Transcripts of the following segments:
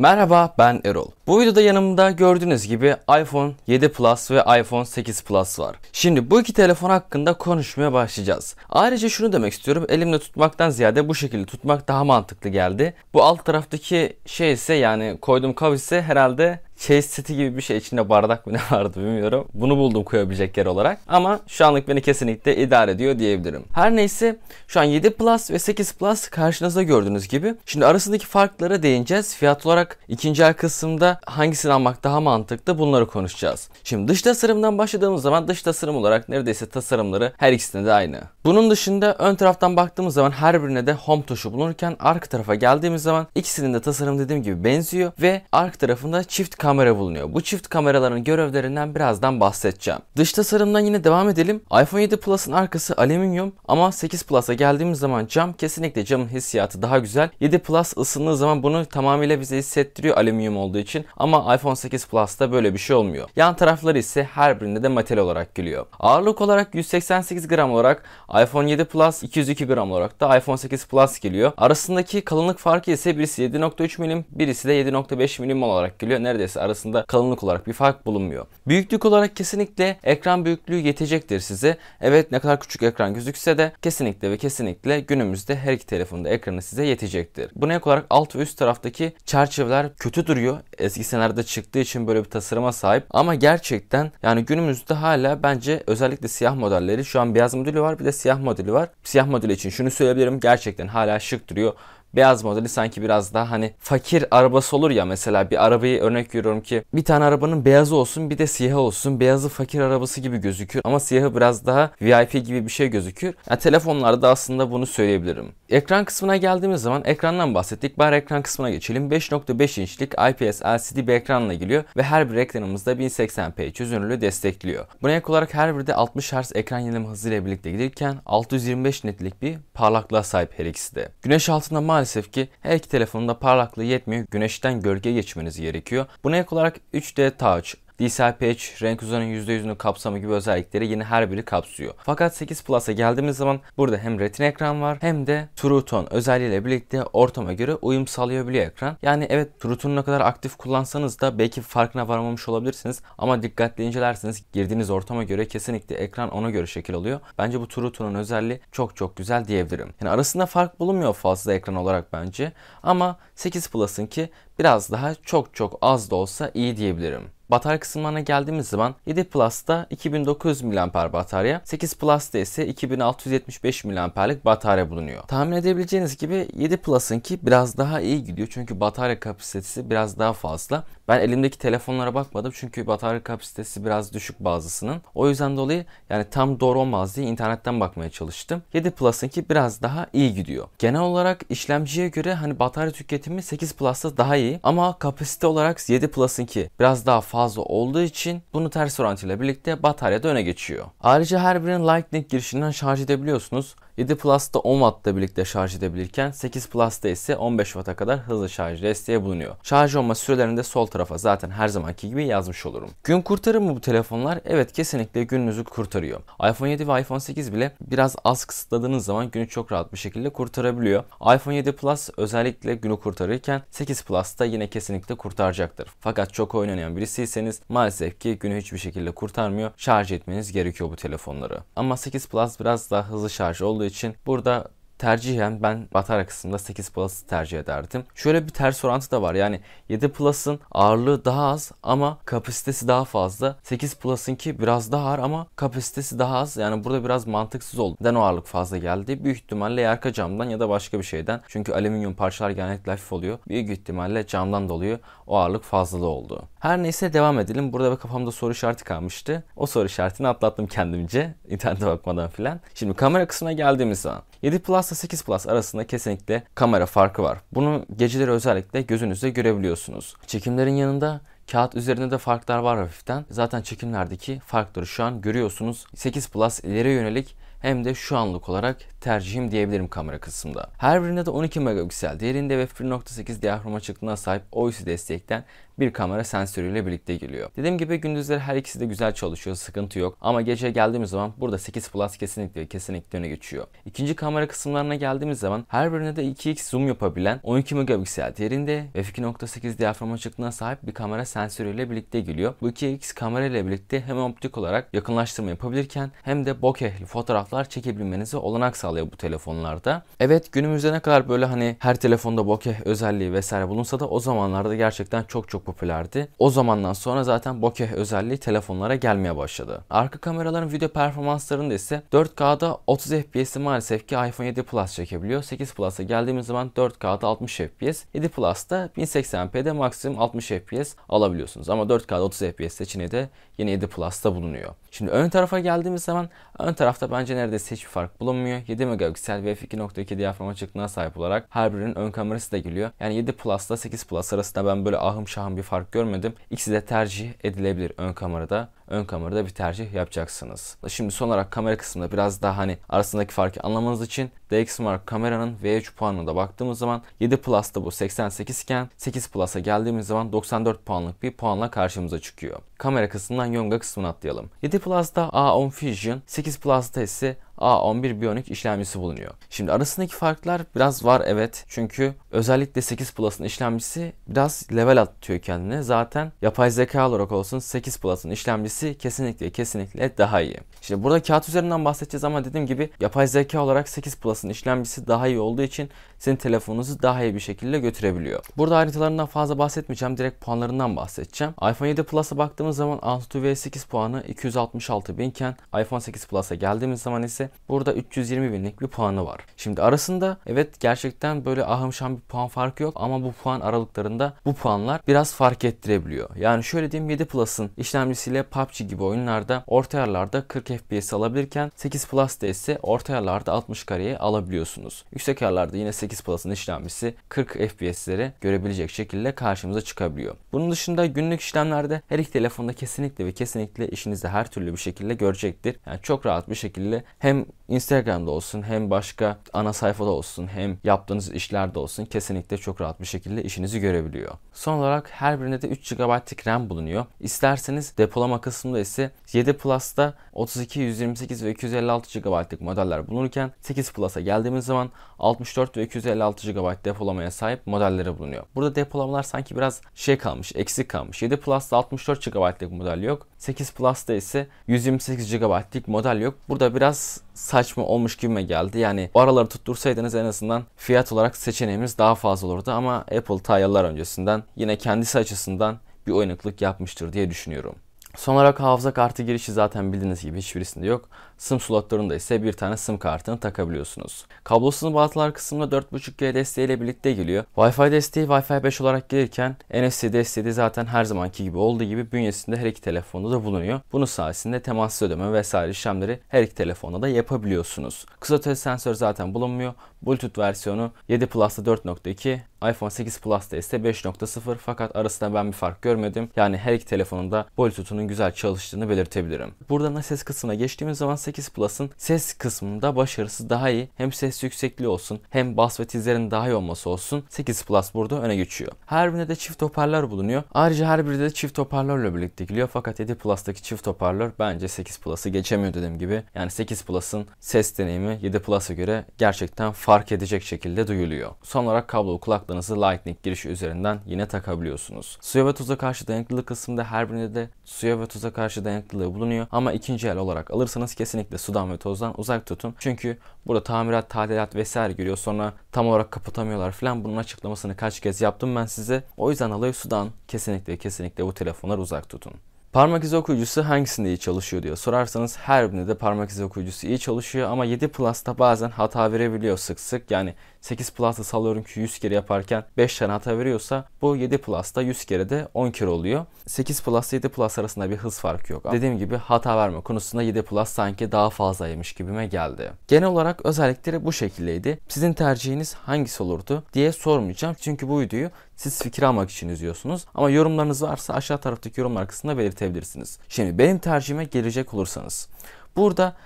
Merhaba ben Erol. Bu videoda yanımda gördüğünüz gibi iPhone 7 Plus ve iPhone 8 Plus var. Şimdi bu iki telefon hakkında konuşmaya başlayacağız. Ayrıca şunu demek istiyorum. Elimle tutmaktan ziyade bu şekilde tutmak daha mantıklı geldi. Bu alt taraftaki şey ise yani koyduğum kav ise herhalde case seti gibi bir şey içinde bardak mı ne vardı bilmiyorum. Bunu buldum koyabilecek yer olarak. Ama şu anlık beni kesinlikle idare ediyor diyebilirim. Her neyse şu an 7 Plus ve 8 Plus karşınızda gördüğünüz gibi. Şimdi arasındaki farklara değineceğiz. Fiyat olarak ikinci el kısımda hangisini almak daha mantıklı bunları konuşacağız. Şimdi dış tasarımdan başladığımız zaman dış tasarım olarak neredeyse tasarımları her ikisinde de aynı. Bunun dışında ön taraftan baktığımız zaman her birine de home tuşu bulunurken arka tarafa geldiğimiz zaman ikisinin de tasarım dediğim gibi benziyor ve arka tarafında çift kamera kamera bulunuyor. Bu çift kameraların görevlerinden birazdan bahsedeceğim. Dış tasarımdan yine devam edelim. iPhone 7 Plus'ın arkası alüminyum ama 8 Plus'a geldiğimiz zaman cam kesinlikle camın hissiyatı daha güzel. 7 Plus ısındığı zaman bunu tamamıyla bize hissettiriyor alüminyum olduğu için ama iPhone 8 Plus'ta böyle bir şey olmuyor. Yan tarafları ise her birinde de metal olarak gülüyor. Ağırlık olarak 188 gram olarak iPhone 7 Plus 202 gram olarak da iPhone 8 Plus geliyor. Arasındaki kalınlık farkı ise birisi 7.3 milim birisi de 7.5 milim olarak geliyor. Neredeyse arasında kalınlık olarak bir fark bulunmuyor. Büyüklük olarak kesinlikle ekran büyüklüğü yetecektir size. Evet ne kadar küçük ekran gözükse de kesinlikle ve kesinlikle günümüzde her iki telefonda ekranı size yetecektir. Buna ek olarak alt ve üst taraftaki çerçeveler kötü duruyor. Eski senaryoda çıktığı için böyle bir tasarıma sahip ama gerçekten yani günümüzde hala bence özellikle siyah modelleri şu an beyaz modeli var bir de siyah modeli var. Siyah modeli için şunu söyleyebilirim gerçekten hala şık duruyor beyaz modeli sanki biraz daha hani fakir arabası olur ya mesela bir arabayı örnek veriyorum ki bir tane arabanın beyazı olsun bir de siyahı olsun. Beyazı fakir arabası gibi gözükür ama siyahı biraz daha VIP gibi bir şey gözükür. Yani telefonlarda aslında bunu söyleyebilirim. Ekran kısmına geldiğimiz zaman ekrandan bahsettik. Bari ekran kısmına geçelim. 5.5 inçlik IPS LCD bir ekranla geliyor ve her bir ekranımızda 1080p çözünürlüğü destekliyor. Buna ek olarak her birde 60 Hz ekran yenileme hızıyla birlikte gelirken 625 netlik bir parlaklığa sahip her ikisi de. Güneş altında maalesef maalesef ki her iki telefonun da parlaklığı yetmiyor. Güneşten gölge geçmeniz gerekiyor. Buna ek olarak 3D Touch, DCI-P3 renk uzanın %100'ünü kapsamı gibi özellikleri yine her biri kapsıyor. Fakat 8 Plus'a geldiğimiz zaman burada hem Retin ekran var hem de True Tone özelliğiyle birlikte ortama göre uyum sağlayabiliyor ekran. Yani evet True Tone'u ne kadar aktif kullansanız da belki farkına varmamış olabilirsiniz ama dikkatli incelerseniz girdiğiniz ortama göre kesinlikle ekran ona göre şekil alıyor. Bence bu True Tone'un özelliği çok çok güzel diyebilirim. Yani arasında fark bulunmuyor fazla ekran olarak bence ama 8 Plus'ın ki biraz daha çok çok az da olsa iyi diyebilirim. Batarya kısımlarına geldiğimiz zaman 7 Plus'ta 2900 mAh batarya, 8 Plus'ta ise 2675 mAh'lik batarya bulunuyor. Tahmin edebileceğiniz gibi 7 Plus'ınki biraz daha iyi gidiyor çünkü batarya kapasitesi biraz daha fazla. Ben elimdeki telefonlara bakmadım çünkü batarya kapasitesi biraz düşük bazısının. O yüzden dolayı yani tam doğru olmaz diye internetten bakmaya çalıştım. 7 Plus'ınki biraz daha iyi gidiyor. Genel olarak işlemciye göre hani batarya tüketimi 8 Plus'ta daha iyi ama kapasite olarak 7 Plus'ınki biraz daha fazla fazla olduğu için bunu ters orantıyla birlikte batarya da öne geçiyor. Ayrıca her birinin Lightning girişinden şarj edebiliyorsunuz. 7 Plus'ta 10 Watt'ta birlikte şarj edebilirken 8 Plus'ta ise 15 Watt'a kadar hızlı şarj desteği bulunuyor. Şarj olma sürelerini de sol tarafa zaten her zamanki gibi yazmış olurum. Gün kurtarır mı bu telefonlar? Evet kesinlikle gününüzü kurtarıyor. iPhone 7 ve iPhone 8 bile biraz az kısıtladığınız zaman günü çok rahat bir şekilde kurtarabiliyor. iPhone 7 Plus özellikle günü kurtarırken 8 Plus'ta yine kesinlikle kurtaracaktır. Fakat çok oynanayan birisiyseniz maalesef ki günü hiçbir şekilde kurtarmıyor. Şarj etmeniz gerekiyor bu telefonları. Ama 8 Plus biraz daha hızlı şarj olduğu için burada tercihen ben batarya kısmında 8 Plus'ı tercih ederdim. Şöyle bir ters orantı da var. Yani 7 Plus'ın ağırlığı daha az ama kapasitesi daha fazla. 8 Plus'ınki biraz daha ağır ama kapasitesi daha az. Yani burada biraz mantıksız oldu. Neden o ağırlık fazla geldi? Büyük ihtimalle arka camdan ya da başka bir şeyden. Çünkü alüminyum parçalar genellikle hafif oluyor. Büyük ihtimalle camdan dolayı o ağırlık fazlalığı oldu. Her neyse devam edelim. Burada kafamda soru işareti kalmıştı. O soru işaretini atlattım kendimce. internete bakmadan filan. Şimdi kamera kısmına geldiğimiz zaman 7 Plus Plus'la 8 Plus arasında kesinlikle kamera farkı var. Bunu geceleri özellikle gözünüzde görebiliyorsunuz. Çekimlerin yanında Kağıt üzerinde de farklar var hafiften. Zaten çekimlerdeki farkları şu an görüyorsunuz. 8 Plus ileri yönelik hem de şu anlık olarak tercihim diyebilirim kamera kısmında. Her birinde de 12 megapiksel, diğerinde ve 1.8 diyafram açıklığına sahip OIS destekten bir kamera sensörüyle birlikte geliyor. Dediğim gibi gündüzleri her ikisi de güzel çalışıyor. Sıkıntı yok. Ama geceye geldiğimiz zaman burada 8 Plus kesinlikle kesinlikle öne geçiyor. İkinci kamera kısımlarına geldiğimiz zaman her birine de 2x zoom yapabilen 12 megapiksel yerinde f 2.8 diyafram açıklığına sahip bir kamera sensörüyle birlikte geliyor. Bu 2x kamera ile birlikte hem optik olarak yakınlaştırma yapabilirken hem de bokehli fotoğraflar çekebilmenize olanak sağlıyor bu telefonlarda. Evet günümüzde ne kadar böyle hani her telefonda bokeh özelliği vesaire bulunsa da o zamanlarda gerçekten çok çok popülerdi. O zamandan sonra zaten bokeh özelliği telefonlara gelmeye başladı. Arka kameraların video performanslarında ise 4K'da 30 FPS'i maalesef ki iPhone 7 Plus çekebiliyor. 8 Plus'a geldiğimiz zaman 4K'da 60 FPS, 7 Plus'ta 1080p'de maksimum 60 FPS alabiliyorsunuz. Ama 4K'da 30 FPS seçeneği de yine 7 Plus'ta bulunuyor. Şimdi ön tarafa geldiğimiz zaman Ön tarafta bence neredeyse hiçbir fark bulunmuyor. 7 megapiksel ve f2.2 diyafram açıklığına sahip olarak her birinin ön kamerası da geliyor. Yani 7 Plus ile 8 Plus arasında ben böyle ahım şahım bir fark görmedim. İkisi de tercih edilebilir ön kamerada ön kamerada bir tercih yapacaksınız. Şimdi son olarak kamera kısmında biraz daha hani arasındaki farkı anlamanız için Dxmark kameranın V3 puanına da baktığımız zaman 7 Plus'ta bu 88 iken 8 Plus'a geldiğimiz zaman 94 puanlık bir puanla karşımıza çıkıyor. Kamera kısmından Yonga kısmına atlayalım. 7 Plus'ta A10 Fusion, 8 Plus'ta ise A11 Bionic işlemcisi bulunuyor. Şimdi arasındaki farklar biraz var evet. Çünkü özellikle 8 Plus'ın işlemcisi biraz level atıyor kendine. Zaten yapay zeka olarak olsun 8 Plus'ın işlemcisi kesinlikle kesinlikle daha iyi. Şimdi burada kağıt üzerinden bahsedeceğiz ama dediğim gibi yapay zeka olarak 8 Plus'ın işlemcisi daha iyi olduğu için sizin telefonunuzu daha iyi bir şekilde götürebiliyor. Burada ayrıntılarından fazla bahsetmeyeceğim. Direkt puanlarından bahsedeceğim. iPhone 7 Plus'a baktığımız zaman Antutu V8 puanı 266 binken iPhone 8 Plus'a geldiğimiz zaman ise burada 320 binlik bir puanı var. Şimdi arasında evet gerçekten böyle ahım şam bir puan farkı yok ama bu puan aralıklarında bu puanlar biraz fark ettirebiliyor. Yani şöyle diyeyim 7 Plus'ın işlemcisiyle PUBG gibi oyunlarda orta yerlarda 40 FPS alabilirken 8 Plus'ta ise orta yerlarda 60 kareye alabiliyorsunuz. Yüksek yerlerde yine 8 Plus'ın işlemcisi 40 FPS'leri görebilecek şekilde karşımıza çıkabiliyor. Bunun dışında günlük işlemlerde her iki telefonda kesinlikle ve kesinlikle işinizde her türlü bir şekilde görecektir. Yani çok rahat bir şekilde hem Instagram'da olsun hem başka ana sayfada olsun hem yaptığınız işlerde olsun kesinlikle çok rahat bir şekilde işinizi görebiliyor. Son olarak her birinde de 3 GB RAM bulunuyor. İsterseniz depolama kısmında ise 7 Plus'ta 32, 128 ve 256 GB'lık modeller bulunurken 8 Plus'a geldiğimiz zaman 64 ve 256 GB depolamaya sahip modelleri bulunuyor. Burada depolamalar sanki biraz şey kalmış, eksik kalmış. 7 Plus'ta 64 GB'lık model yok. 8 Plus'ta ise 128 GB'lık model yok. Burada biraz saçma olmuş gibi gibime geldi. Yani o araları tuttursaydınız en azından fiyat olarak seçeneğimiz daha fazla olurdu ama Apple ta yıllar öncesinden yine kendisi açısından bir oynaklık yapmıştır diye düşünüyorum. Son olarak hafıza kartı girişi zaten bildiğiniz gibi hiçbirisinde yok. SIM slotlarında ise bir tane SIM kartını takabiliyorsunuz. Kablosuz bağlantılar kısmında 4.5G desteği ile birlikte geliyor. Wi-Fi desteği Wi-Fi 5 olarak gelirken NFC desteği de zaten her zamanki gibi olduğu gibi bünyesinde her iki telefonda da bulunuyor. Bunun sayesinde temas ödeme vesaire işlemleri her iki telefonda da yapabiliyorsunuz. Kısa tele sensör zaten bulunmuyor. Bluetooth versiyonu 7 Plus'ta 4.2, iPhone 8 Plus'ta ise 5.0 fakat arasında ben bir fark görmedim. Yani her iki telefonun da Bluetooth'unun güzel çalıştığını belirtebilirim. Buradan ses kısmına geçtiğimiz zaman 8 Plus'ın ses kısmında başarısı daha iyi. Hem ses yüksekliği olsun hem bas ve tizlerin daha iyi olması olsun 8 Plus burada öne geçiyor. Her birinde de çift hoparlör bulunuyor. Ayrıca her biri de çift hoparlörle birlikte geliyor. Fakat 7 Plus'taki çift hoparlör bence 8 Plus'ı geçemiyor dediğim gibi. Yani 8 Plus'ın ses deneyimi 7 Plus'a göre gerçekten fark edecek şekilde duyuluyor. Son olarak kablo kulaklığınızı Lightning girişi üzerinden yine takabiliyorsunuz. Suya ve tuza karşı dayanıklılık kısmında her birinde de suya ve tuza karşı dayanıklılığı bulunuyor. Ama ikinci el olarak alırsanız kesin kesinlikle sudan ve tozdan uzak tutun. Çünkü burada tamirat, tadilat vesaire giriyor. Sonra tam olarak kapatamıyorlar falan. Bunun açıklamasını kaç kez yaptım ben size. O yüzden alayı sudan kesinlikle kesinlikle bu telefonlar uzak tutun. Parmak izi okuyucusu hangisinde iyi çalışıyor diye Sorarsanız her birinde de parmak izi okuyucusu iyi çalışıyor ama 7 Plus'ta bazen hata verebiliyor sık sık. Yani 8 Plus'ta salıyorum ki 100 kere yaparken 5 tane hata veriyorsa bu 7 Plus'ta 100 kere de 10 kere oluyor. 8 Plus'ta 7 Plus arasında bir hız farkı yok. Dediğim gibi hata verme konusunda 7 Plus sanki daha fazlaymış gibime geldi. Genel olarak özellikleri bu şekildeydi. Sizin tercihiniz hangisi olurdu diye sormayacağım. Çünkü bu videoyu siz fikir almak için izliyorsunuz ama yorumlarınız varsa aşağı taraftaki yorumlar kısmında belirtebilirsiniz. Şimdi benim tercihime gelecek olursanız. Burada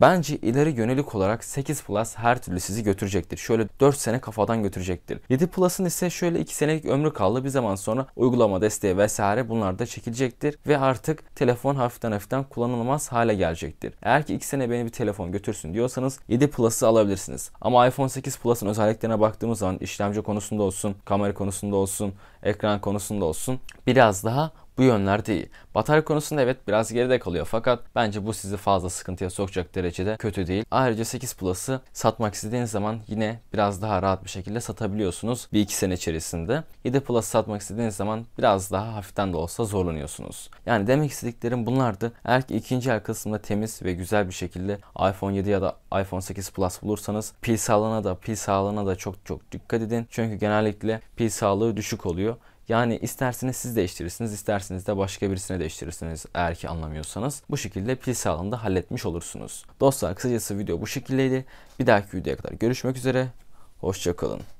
Bence ileri yönelik olarak 8 Plus her türlü sizi götürecektir. Şöyle 4 sene kafadan götürecektir. 7 Plus'ın ise şöyle 2 senelik ömrü kaldı. Bir zaman sonra uygulama desteği vesaire bunlar da çekilecektir. Ve artık telefon hafiften hafiften kullanılmaz hale gelecektir. Eğer ki 2 sene beni bir telefon götürsün diyorsanız 7 Plus'ı alabilirsiniz. Ama iPhone 8 Plus'ın özelliklerine baktığımız zaman işlemci konusunda olsun, kamera konusunda olsun, ekran konusunda olsun biraz daha bu yönler değil. Batarya konusunda evet biraz geride kalıyor fakat bence bu sizi fazla sıkıntıya sokacak derecede kötü değil. Ayrıca 8 Plus'ı satmak istediğiniz zaman yine biraz daha rahat bir şekilde satabiliyorsunuz bir iki sene içerisinde. 7 Plus satmak istediğiniz zaman biraz daha hafiften de olsa zorlanıyorsunuz. Yani demek istediklerim bunlardı. Eğer ki ikinci el kısmında temiz ve güzel bir şekilde iPhone 7 ya da iPhone 8 Plus bulursanız pil sağlığına da pil sağlığına da çok çok dikkat edin. Çünkü genellikle pil sağlığı düşük oluyor yani isterseniz siz değiştirirsiniz, isterseniz de başka birisine değiştirirsiniz eğer ki anlamıyorsanız. Bu şekilde pil sağlığını halletmiş olursunuz. Dostlar kısacası video bu şekildeydi. Bir dahaki videoya kadar görüşmek üzere. Hoşçakalın.